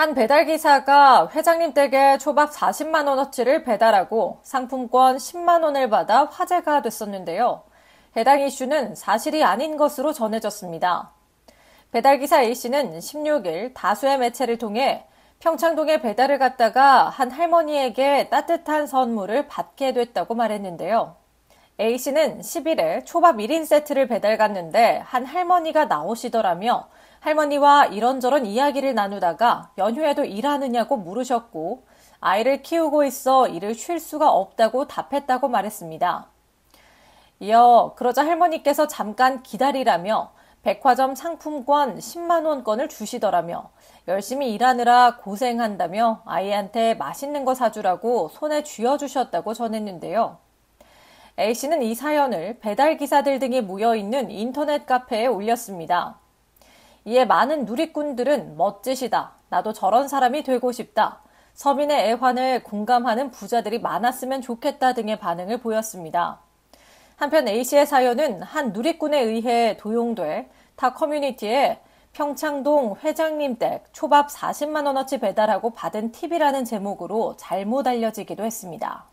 한 배달기사가 회장님 댁에 초밥 40만원어치를 배달하고 상품권 10만원을 받아 화제가 됐었는데요. 해당 이슈는 사실이 아닌 것으로 전해졌습니다. 배달기사 A씨는 16일 다수의 매체를 통해 평창동에 배달을 갔다가 한 할머니에게 따뜻한 선물을 받게 됐다고 말했는데요. A씨는 10일에 초밥 1인 세트를 배달 갔는데 한 할머니가 나오시더라며 할머니와 이런저런 이야기를 나누다가 연휴에도 일하느냐고 물으셨고 아이를 키우고 있어 일을 쉴 수가 없다고 답했다고 말했습니다. 이어 그러자 할머니께서 잠깐 기다리라며 백화점 상품권 10만원권을 주시더라며 열심히 일하느라 고생한다며 아이한테 맛있는 거 사주라고 손에 쥐어주셨다고 전했는데요. A씨는 이 사연을 배달기사들 등이 모여있는 인터넷 카페에 올렸습니다. 이에 많은 누리꾼들은 멋지시다. 나도 저런 사람이 되고 싶다. 서민의 애환을 공감하는 부자들이 많았으면 좋겠다 등의 반응을 보였습니다. 한편 A씨의 사연은 한 누리꾼에 의해 도용돼 타 커뮤니티에 평창동 회장님 댁 초밥 40만원어치 배달하고 받은 팁이라는 제목으로 잘못 알려지기도 했습니다.